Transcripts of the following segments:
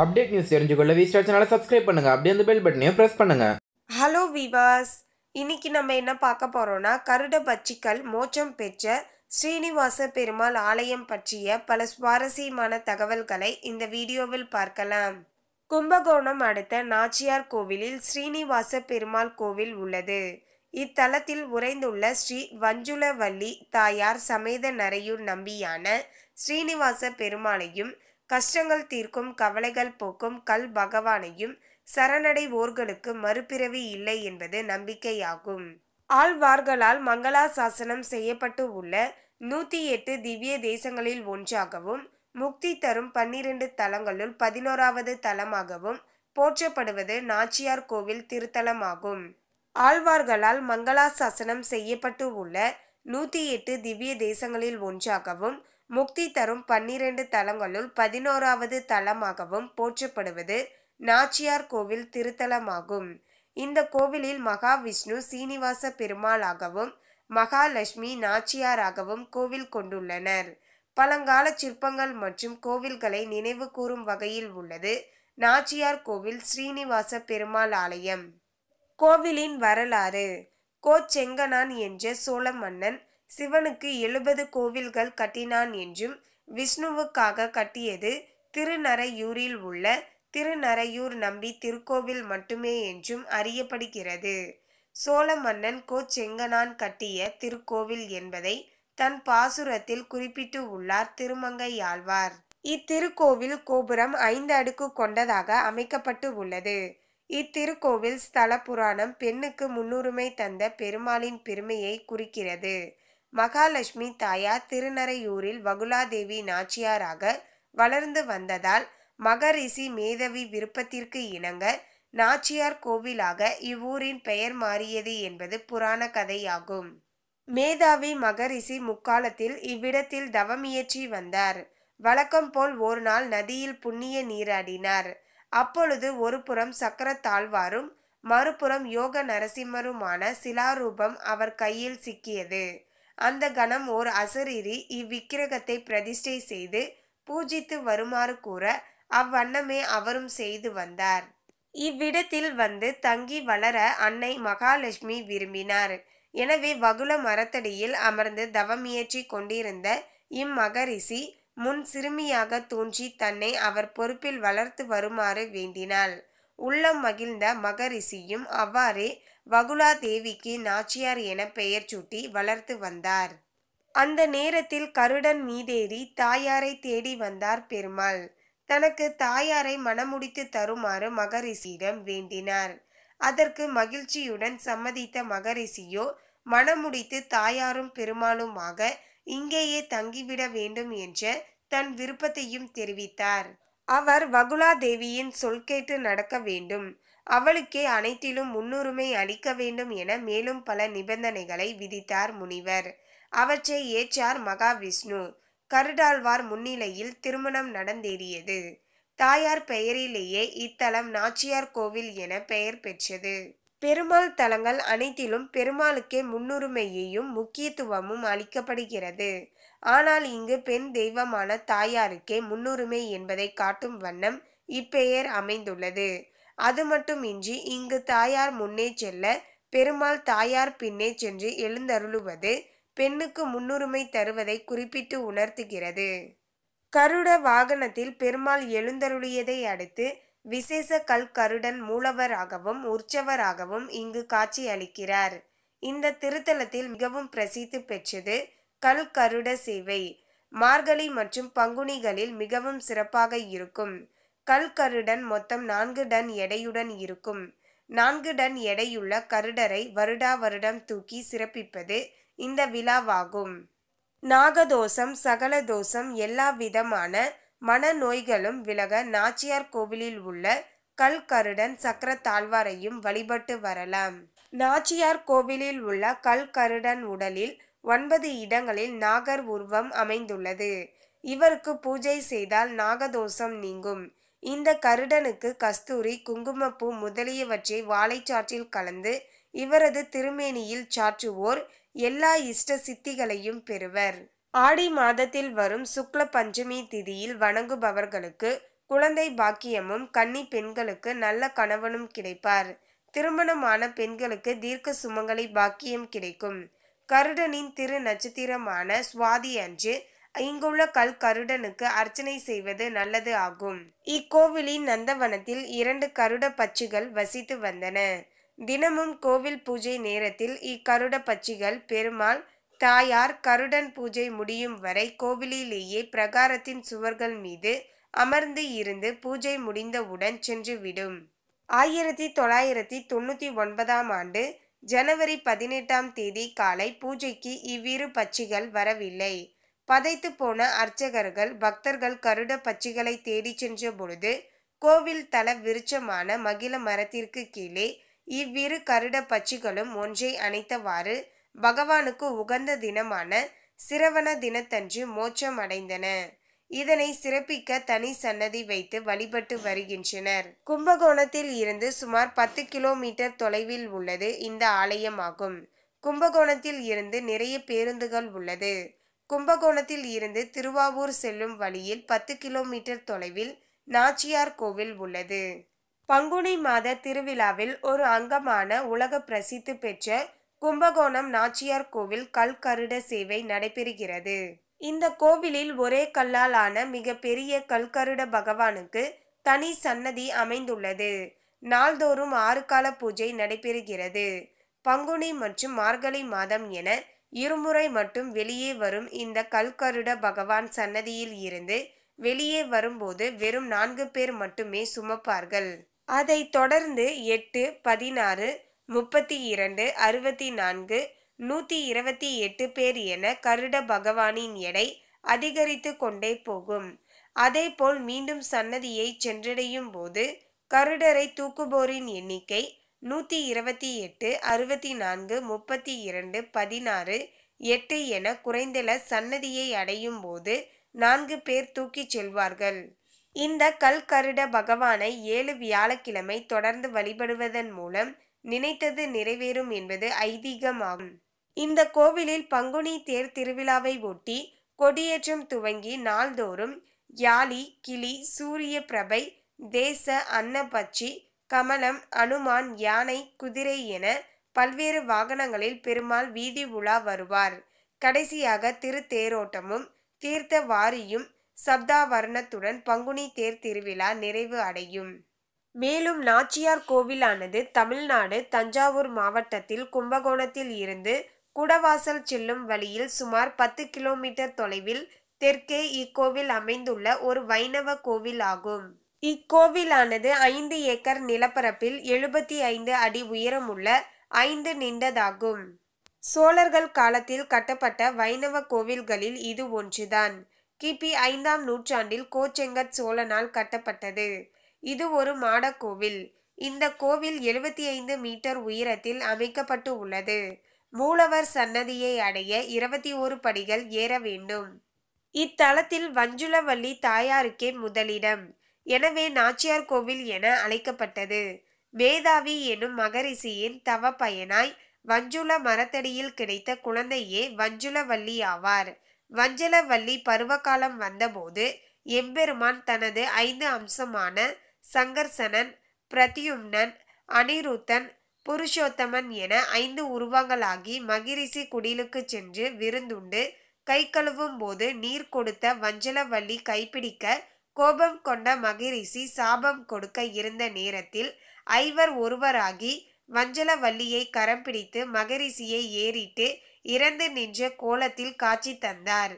update news தெரிஞ்சுக்கொள்ள V star சேனலை subscribe பண்ணுங்க அப்படியே அந்த பெல் பட்டனையும் பிரஸ் பண்ணுங்க ஹலோ விவாஸ் இன்னைக்கு நம்ம என்ன பார்க்க போறோம்னா கருட பச்சிக்கல் மோச்சம் பெற்ற ஸ்ரீனிவாச பெருமாள் ஆலயம் பற்றிய பல சுவாரஸ்யமான தகவல்களை இந்த வீடியோவில் பார்க்கலாம் கும்பகோணம் அடுத்த நாச்சியார் கோவிலில் ஸ்ரீனிவாச பெருமாள் கோவில் உள்ளது இத்தலத்தில் உறைந்துள்ள ஸ்ரீ வஞ்சுளவல்லி தாயார் சமேத நரையூர் நம்பியான ஸ்ரீனிவாச பெருமாளையும் கஷ்டங்கள் தீர்க்கும் கவலைகள் போக்கும் கல் பகவானையும் சரணடைவோர்களுக்கு மறுபிறவி இல்லை என்பது நம்பிக்கையாகும் ஆழ்வார்களால் மங்களா சாசனம் செய்யப்பட்டு உள்ள நூற்றி எட்டு திவ்ய தேசங்களில் ஒன்றாகவும் முக்தி தரும் பன்னிரண்டு தலங்களுள் பதினோராவது தலமாகவும் போற்றப்படுவது நாச்சியார் கோவில் திருத்தலமாகும் ஆழ்வார்களால் மங்களாசாசனம் செய்யப்பட்டு உள்ள நூற்றி எட்டு திவ்ய தேசங்களில் ஒன்றாகவும் முக்தி தரும் பன்னிரண்டு தலங்களுள் பதினோராவது தலமாகவும் போற்றப்படுவது நாச்சியார் கோவில் திருத்தலமாகும் இந்த கோவிலில் மகாவிஷ்ணு சீனிவாச பெருமாளாகவும் மகாலட்சுமி நாச்சியாராகவும் கோவில் கொண்டுள்ளனர் பழங்கால சிற்பங்கள் மற்றும் கோவில்களை நினைவு கூறும் வகையில் உள்ளது நாச்சியார் கோவில் ஸ்ரீனிவாச பெருமாள் ஆலயம் கோவிலின் வரலாறு கோச்செங்கனான் என்ற சோழ மன்னன் சிவனுக்கு எழுபது கோவில்கள் கட்டினான் என்றும் விஷ்ணுவுக்காக கட்டியது திருநரையூரில் உள்ள திருநரையூர் நம்பி திருக்கோவில் மட்டுமே என்றும் அறியப்படுகிறது சோழ மன்னன் கோச்செங்கனான் கட்டிய திருக்கோவில் என்பதை தன் பாசுரத்தில் குறிப்பிட்டு உள்ளார் திருமங்கையாழ்வார் இத்திருக்கோவில் கோபுரம் ஐந்து அடுக்கு கொண்டதாக அமைக்கப்பட்டு உள்ளது இத்திருக்கோவில் ஸ்தல புராணம் பெண்ணுக்கு முன்னுரிமை தந்த பெருமாளின் பெருமையை குறிக்கிறது மகாலட்சுமி தாயார் திருநரையூரில் வகுலாதேவி நாச்சியாராக வளர்ந்து வந்ததால் மகரிஷி மேதவி விருப்பத்திற்கு இணங்க நாச்சியார் கோவிலாக இவ்வூரின் பெயர் மாறியது என்பது புராண கதையாகும் மேதாவி மகரிஷி முக்காலத்தில் இவ்விடத்தில் தவமியற்றி வந்தார் வழக்கம் போல் ஒரு நாள் நதியில் புண்ணிய நீராடினார் அப்பொழுது ஒரு புறம் சக்கர தாழ்வாரும் மறுபுறம் யோக நரசிம்மருமான சிலாரூபம் அவர் கையில் சிக்கியது அந்த கணம் ஓர் அசரீரி இவ்விக்கிரகத்தை பிரதிஷ்டை செய்து பூஜித்து வருமாறு கூற அவ்வண்ணமே அவரும் செய்து வந்தார் இவ்விடத்தில் வந்து தங்கி வளர அன்னை மகாலட்சுமி விரும்பினார் எனவே வகுல மரத்தடியில் அமர்ந்து தவமியற்றி கொண்டிருந்த இம்மகரிஷி முன் சிறுமியாக தோன்றி தன்னை அவர் பொறுப்பில் வளர்த்து வருமாறு வேண்டினாள் உள்ளம் மகிழ்ந்த மகரிஷியும் அவ்வாறே வகுலா தேவிக்கு நாச்சியார் என பெயர் சூட்டி வளர்த்து வந்தார் அந்த நேரத்தில் கருடன் மீதேறி தாயாரை தேடி வந்தார் பெருமாள் தனக்கு தாயாரை மனமுடித்து தருமாறு மகரிஷியிடம் வேண்டினார் அதற்கு மகிழ்ச்சியுடன் சம்மதித்த மகரிஷியோ மனமுடித்து தாயாரும் பெருமாளுமாக இங்கேயே தங்கிவிட வேண்டும் என்ற தன் விருப்பத்தையும் தெரிவித்தார் அவர் தேவியின் சொல் கேட்டு நடக்க வேண்டும் அவளுக்கே அனைத்திலும் முன்னுரிமை அளிக்க வேண்டும் என மேலும் பல நிபந்தனைகளை விதித்தார் முனிவர் அவற்றை ஏற்றார் மகாவிஷ்ணு கருடாழ்வார் முன்னிலையில் திருமணம் நடந்தேறியது தாயார் பெயரிலேயே இத்தலம் நாச்சியார் கோவில் என பெயர் பெற்றது பெருமாள் தலங்கள் அனைத்திலும் பெருமாளுக்கே முன்னுரிமையையும் முக்கியத்துவமும் அளிக்கப்படுகிறது ஆனால் இங்கு பெண் தெய்வமான தாயாருக்கே முன்னுரிமை என்பதை காட்டும் வண்ணம் இப்பெயர் அமைந்துள்ளது அது மட்டுமின்றி இங்கு தாயார் முன்னே செல்ல பெருமாள் தாயார் பின்னே சென்று எழுந்தருளுவது பெண்ணுக்கு முன்னுரிமை தருவதை குறிப்பிட்டு உணர்த்துகிறது கருட வாகனத்தில் பெருமாள் எழுந்தருளியதை அடுத்து விசேஷ கல் கருடன் மூலவராகவும் உற்சவராகவும் இங்கு காட்சி அளிக்கிறார் இந்த திருத்தலத்தில் மிகவும் பிரசித்தி பெற்றது கல்கருட சேவை மார்கழி மற்றும் பங்குனிகளில் மிகவும் சிறப்பாக இருக்கும் கல்கருடன் மொத்தம் நான்கு டன் எடையுடன் இருக்கும் நான்கு டன் எடையுள்ள கருடரை வருடா வருடம் தூக்கி சிறப்பிப்பது இந்த விழாவாகும் நாகதோஷம் சகல தோஷம் எல்லா விதமான மன நோய்களும் விலக நாச்சியார் கோவிலில் உள்ள கல்கருடன் சக்கர தாழ்வாரையும் வழிபட்டு வரலாம் நாச்சியார் கோவிலில் உள்ள கல்கருடன் உடலில் ஒன்பது இடங்களில் நாகர் உருவம் அமைந்துள்ளது இவருக்கு பூஜை செய்தால் நாகதோஷம் நீங்கும் இந்த கருடனுக்கு கஸ்தூரி குங்குமப்பூ முதலியவற்றை வாழைச்சாற்றில் கலந்து இவரது திருமேனியில் சாற்றுவோர் எல்லா இஷ்ட சித்திகளையும் பெறுவர் ஆடி மாதத்தில் வரும் சுக்ல பஞ்சமி திதியில் வணங்குபவர்களுக்கு குழந்தை பாக்கியமும் கன்னி பெண்களுக்கு நல்ல கணவனும் கிடைப்பார் திருமணமான பெண்களுக்கு தீர்க்க சுமங்களை பாக்கியம் கிடைக்கும் கருடனின் திரு நட்சத்திரமான சுவாதி அன்று இங்குள்ள கல் கருடனுக்கு அர்ச்சனை செய்வது நல்லது ஆகும் இக்கோவிலின் நந்தவனத்தில் இரண்டு கருட பட்சிகள் வசித்து வந்தன தினமும் கோவில் பூஜை நேரத்தில் இக்கருட பட்சிகள் பெருமாள் தாயார் கருடன் பூஜை முடியும் வரை கோவிலிலேயே பிரகாரத்தின் சுவர்கள் மீது அமர்ந்து இருந்து பூஜை முடிந்தவுடன் சென்றுவிடும் ஆயிரத்தி தொள்ளாயிரத்தி தொண்ணூத்தி ஒன்பதாம் ஆண்டு ஜனவரி பதினெட்டாம் தேதி காலை பூஜைக்கு இவ்விரு பச்சிகள் வரவில்லை பதைத்து போன அர்ச்சகர்கள் பக்தர்கள் கருட பச்சிகளை தேடிச் சென்ற பொழுது கோவில் தல விருட்சமான மகிழ மரத்திற்கு கீழே இவ்விரு கருட பச்சிகளும் ஒன்றை அணைத்தவாறு பகவானுக்கு உகந்த தினமான சிரவண தினத்தன்று மோட்சம் அடைந்தன இதனை சிறப்பிக்க தனி சன்னதி வைத்து வழிபட்டு வருகின்றனர் கும்பகோணத்தில் இருந்து சுமார் பத்து கிலோமீட்டர் தொலைவில் உள்ளது இந்த ஆலயமாகும் கும்பகோணத்தில் இருந்து நிறைய பேருந்துகள் உள்ளது கும்பகோணத்தில் இருந்து திருவாவூர் செல்லும் வழியில் பத்து கிலோமீட்டர் தொலைவில் நாச்சியார் கோவில் உள்ளது பங்குனி மாத திருவிழாவில் ஒரு அங்கமான உலக பிரசித்தி பெற்ற கும்பகோணம் நாச்சியார் கோவில் கல்கருட சேவை நடைபெறுகிறது இந்த கோவிலில் ஒரே கல்லால் ஆன மிகப்பெரிய கல்கருட பகவானுக்கு தனி சன்னதி அமைந்துள்ளது நாள்தோறும் ஆறு கால பூஜை நடைபெறுகிறது பங்குனி மற்றும் மார்கழி மாதம் என இருமுறை மட்டும் வெளியே வரும் இந்த கல்கருட பகவான் சன்னதியில் இருந்து வெளியே வரும்போது வெறும் நான்கு பேர் மட்டுமே சுமப்பார்கள் அதை தொடர்ந்து எட்டு பதினாறு முப்பத்தி இரண்டு அறுபத்தி நான்கு நூற்றி இருபத்தி எட்டு பேர் என கருட பகவானின் எடை அதிகரித்து கொண்டே போகும் அதேபோல் மீண்டும் சன்னதியை சென்றடையும் போது கருடரை தூக்குபோரின் எண்ணிக்கை நூற்றி இருபத்தி எட்டு அறுபத்தி நான்கு முப்பத்தி இரண்டு பதினாறு எட்டு என குறைந்தல சன்னதியை அடையும் போது நான்கு பேர் தூக்கிச் செல்வார்கள் இந்த கல்கருட பகவானை ஏழு வியாழக்கிழமை தொடர்ந்து வழிபடுவதன் மூலம் நினைத்தது நிறைவேறும் என்பது ஐதீகமாகும் இந்த கோவிலில் பங்குனி தேர் திருவிழாவை ஒட்டி கொடியேற்றம் துவங்கி நாள்தோறும் யாழி கிளி சூரிய பிரபை தேச அன்னபட்சி கமலம் அனுமான் யானை குதிரை என பல்வேறு வாகனங்களில் பெருமாள் வீதி உலா வருவார் கடைசியாக திருத்தேரோட்டமும் தீர்த்த வாரியும் சப்தாவர்ணத்துடன் பங்குனி தேர் திருவிழா நிறைவு அடையும் மேலும் நாச்சியார் கோவிலானது தமிழ்நாடு தஞ்சாவூர் மாவட்டத்தில் கும்பகோணத்தில் இருந்து குடவாசல் செல்லும் வழியில் சுமார் பத்து கிலோமீட்டர் தொலைவில் தெற்கே இக்கோவில் அமைந்துள்ள ஒரு வைணவ கோவில் ஆகும் இக்கோவிலானது ஐந்து ஏக்கர் நிலப்பரப்பில் எழுபத்தி ஐந்து அடி உயரமுள்ள ஐந்து நின்றதாகும் சோழர்கள் காலத்தில் கட்டப்பட்ட வைணவ கோவில்களில் இது ஒன்றுதான் கிபி ஐந்தாம் நூற்றாண்டில் கோச்செங்கட் சோழனால் கட்டப்பட்டது இது ஒரு மாடக்கோவில் இந்த கோவில் எழுபத்தி ஐந்து மீட்டர் உயரத்தில் அமைக்கப்பட்டு உள்ளது மூலவர் சன்னதியை அடைய இருபத்தி ஒரு படிகள் ஏற வேண்டும் இத்தலத்தில் வஞ்சுலவல்லி தாயாருக்கே முதலிடம் எனவே நாச்சியார் கோவில் என அழைக்கப்பட்டது வேதாவி எனும் மகரிஷியின் தவ பயனாய் வஞ்சுல மரத்தடியில் கிடைத்த குழந்தையே வஞ்சுலவல்லி ஆவார் வஞ்சலவல்லி பருவகாலம் வந்தபோது எம்பெருமான் தனது ஐந்து அம்சமான சங்கர்சனன் பிரத்யும்னன் அனிருத்தன் புருஷோத்தமன் என ஐந்து உருவங்களாகி மகிரிசி குடிலுக்கு சென்று விருந்துண்டு கை கழுவும் போது நீர் கொடுத்த வஞ்சலவள்ளி கைப்பிடிக்க கோபம் கொண்ட மகிரிசி சாபம் கொடுக்க இருந்த நேரத்தில் ஐவர் ஒருவராகி வஞ்சலவள்ளியை கரம் பிடித்து மகரிசியை ஏறிட்டு இறந்து நின்ற கோலத்தில் காட்சி தந்தார்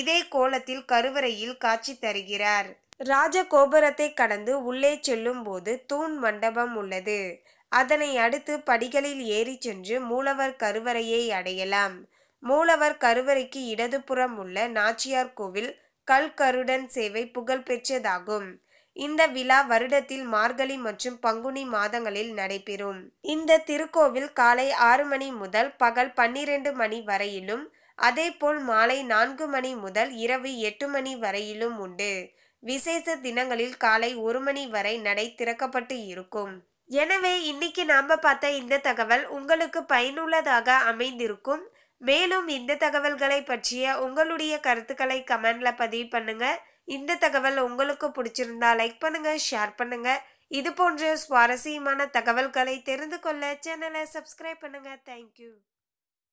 இதே கோலத்தில் கருவறையில் காட்சி தருகிறார் ராஜ கோபுரத்தை கடந்து உள்ளே செல்லும் போது தூண் மண்டபம் உள்ளது அதனை அடுத்து படிகளில் ஏறி சென்று மூலவர் கருவறையை அடையலாம் மூலவர் கருவறைக்கு இடதுபுறம் உள்ள நாச்சியார் கோவில் கல்கருடன் சேவை புகழ்பெற்றதாகும் இந்த விழா வருடத்தில் மார்கழி மற்றும் பங்குனி மாதங்களில் நடைபெறும் இந்த திருக்கோவில் காலை ஆறு மணி முதல் பகல் பன்னிரண்டு மணி வரையிலும் அதேபோல் மாலை நான்கு மணி முதல் இரவு எட்டு மணி வரையிலும் உண்டு விசேஷ தினங்களில் காலை ஒரு மணி வரை நடை திறக்கப்பட்டு இருக்கும் எனவே இன்னைக்கு நாம் பார்த்த இந்த தகவல் உங்களுக்கு பயனுள்ளதாக அமைந்திருக்கும் மேலும் இந்த தகவல்களை பற்றிய உங்களுடைய கருத்துக்களை கமெண்ட்ல பதிவு பண்ணுங்க இந்த தகவல் உங்களுக்கு பிடிச்சிருந்தா லைக் பண்ணுங்க ஷேர் பண்ணுங்க இது போன்ற சுவாரஸ்யமான தகவல்களை தெரிந்து கொள்ள சேனலை சப்ஸ்கிரைப் பண்ணுங்க தேங்க்யூ